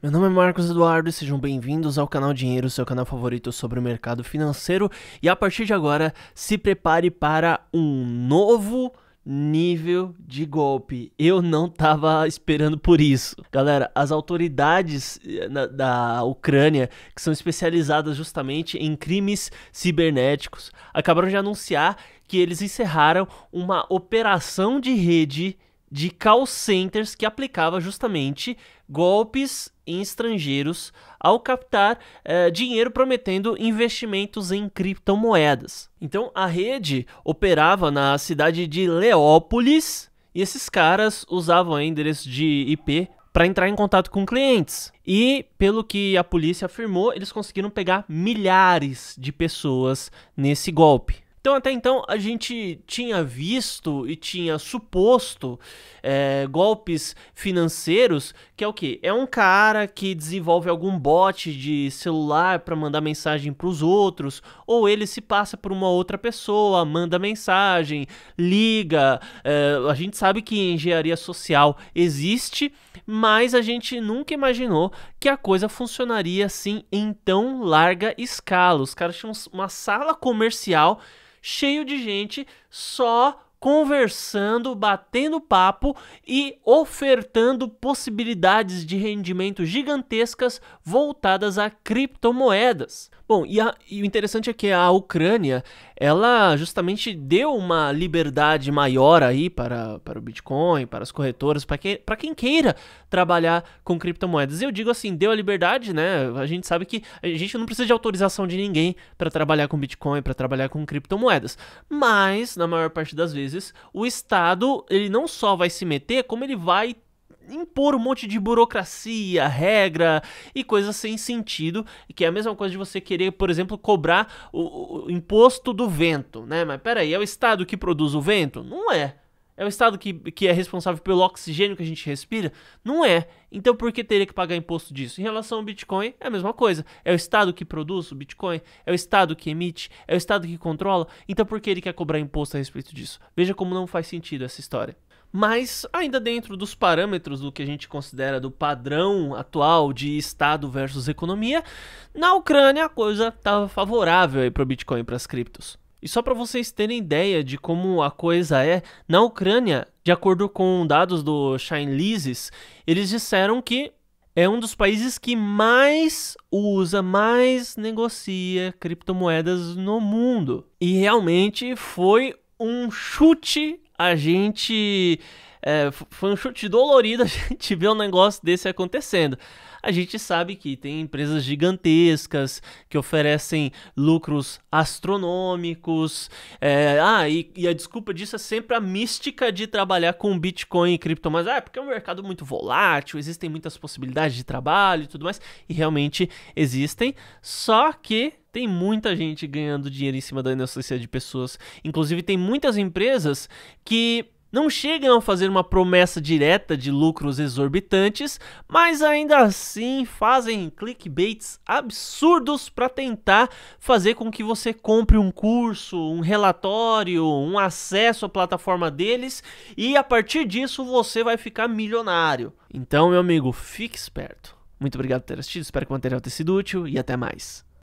Meu nome é Marcos Eduardo e sejam bem-vindos ao canal Dinheiro, seu canal favorito sobre o mercado financeiro. E a partir de agora, se prepare para um novo nível de golpe. Eu não estava esperando por isso. Galera, as autoridades eh, da Ucrânia, que são especializadas justamente em crimes cibernéticos, acabaram de anunciar que eles encerraram uma operação de rede de call centers que aplicava justamente golpes em estrangeiros ao captar eh, dinheiro prometendo investimentos em criptomoedas. Então a rede operava na cidade de Leópolis e esses caras usavam endereço de IP para entrar em contato com clientes. E, pelo que a polícia afirmou, eles conseguiram pegar milhares de pessoas nesse golpe. Então, até então, a gente tinha visto e tinha suposto é, golpes financeiros, que é o que? É um cara que desenvolve algum bot de celular para mandar mensagem para os outros, ou ele se passa por uma outra pessoa, manda mensagem, liga. É, a gente sabe que engenharia social existe, mas a gente nunca imaginou que a coisa funcionaria assim em tão larga escala. Os caras tinham uma sala comercial cheio de gente só conversando, batendo papo e ofertando possibilidades de rendimento gigantescas voltadas a criptomoedas. Bom, e, a, e o interessante é que a Ucrânia ela justamente deu uma liberdade maior aí para, para o Bitcoin, para as corretoras, para, que, para quem queira trabalhar com criptomoedas. Eu digo assim, deu a liberdade, né? A gente sabe que a gente não precisa de autorização de ninguém para trabalhar com Bitcoin, para trabalhar com criptomoedas. Mas, na maior parte das vezes, o Estado, ele não só vai se meter, como ele vai impor um monte de burocracia, regra e coisas sem sentido, que é a mesma coisa de você querer, por exemplo, cobrar o, o imposto do vento, né? Mas peraí, é o Estado que produz o vento? Não é. É o Estado que, que é responsável pelo oxigênio que a gente respira? Não é. Então por que teria que pagar imposto disso? Em relação ao Bitcoin, é a mesma coisa. É o Estado que produz o Bitcoin, é o Estado que emite, é o Estado que controla. Então por que ele quer cobrar imposto a respeito disso? Veja como não faz sentido essa história mas ainda dentro dos parâmetros do que a gente considera do padrão atual de Estado versus economia, na Ucrânia a coisa estava favorável para o Bitcoin e para as criptos. E só para vocês terem ideia de como a coisa é, na Ucrânia, de acordo com dados do Chainlysis, eles disseram que é um dos países que mais usa, mais negocia criptomoedas no mundo. E realmente foi um chute a gente. É, foi um chute dolorido a gente ver um negócio desse acontecendo. A gente sabe que tem empresas gigantescas que oferecem lucros astronômicos. É, ah, e, e, a desculpa disso é sempre a mística de trabalhar com Bitcoin e criptomoedas. Ah, porque é um mercado muito volátil, existem muitas possibilidades de trabalho e tudo mais. E realmente existem, só que tem muita gente ganhando dinheiro em cima da inocência de pessoas. Inclusive, tem muitas empresas que não chegam a fazer uma promessa direta de lucros exorbitantes, mas ainda assim fazem clickbaits absurdos para tentar fazer com que você compre um curso, um relatório, um acesso à plataforma deles e a partir disso você vai ficar milionário. Então, meu amigo, fique esperto. Muito obrigado por ter assistido, espero que o material tenha sido útil e até mais.